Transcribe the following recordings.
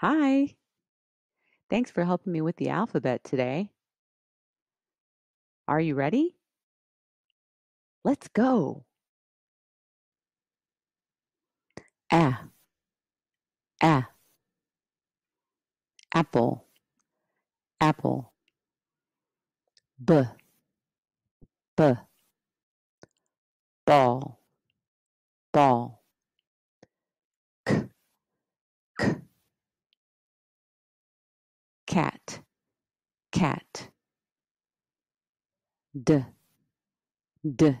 Hi. Thanks for helping me with the alphabet today. Are you ready? Let's go. F. F. Apple. Apple. B. B. Ball. Ball. K. K cat, cat. D, d.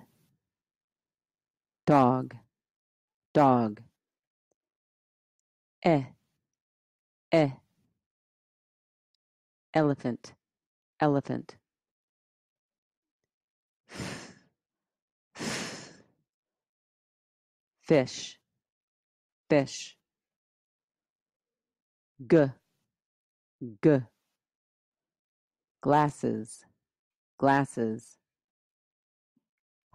Dog, dog. Eh, eh. Elephant, elephant. fish, fish. G, G glasses glasses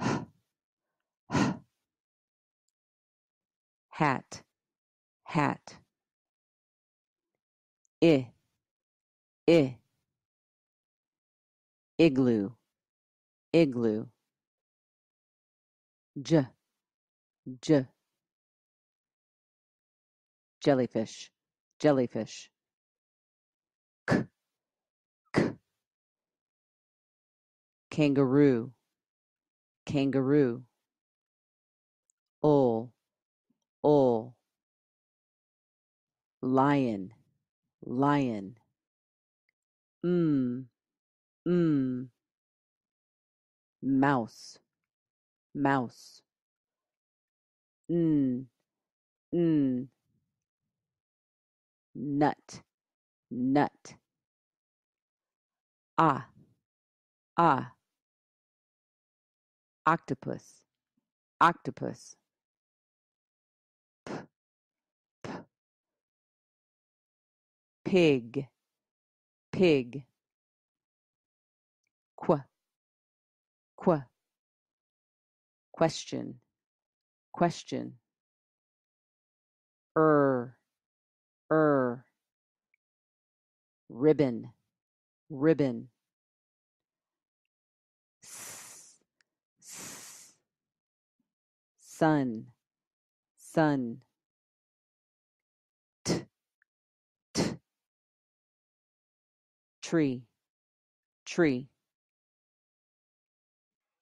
hat hat i i igloo igloo j j jellyfish jellyfish k k kangaroo kangaroo ol ol lion lion mm mm mouse mouse n mm, n mm. nut nut ah ah octopus octopus p, p, pig pig qu qu question question ribbon, ribbon. sun, sun. T, t. Tree, tree.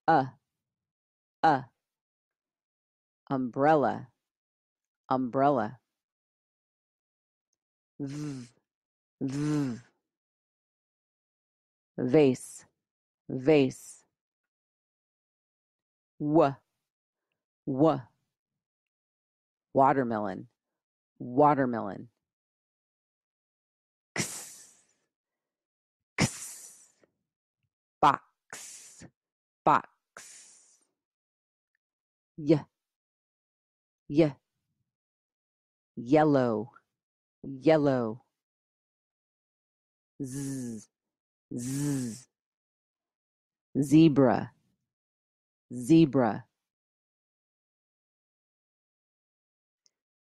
Uh, uh. Umbrella, umbrella. V V vase vase w w watermelon watermelon x x box box y y yellow yellow Z z Zebra, zebra.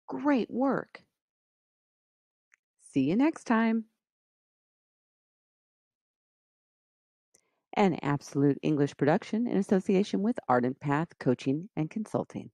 Great work. See you next time. An absolute English production in association with Ardent Path Coaching and Consulting.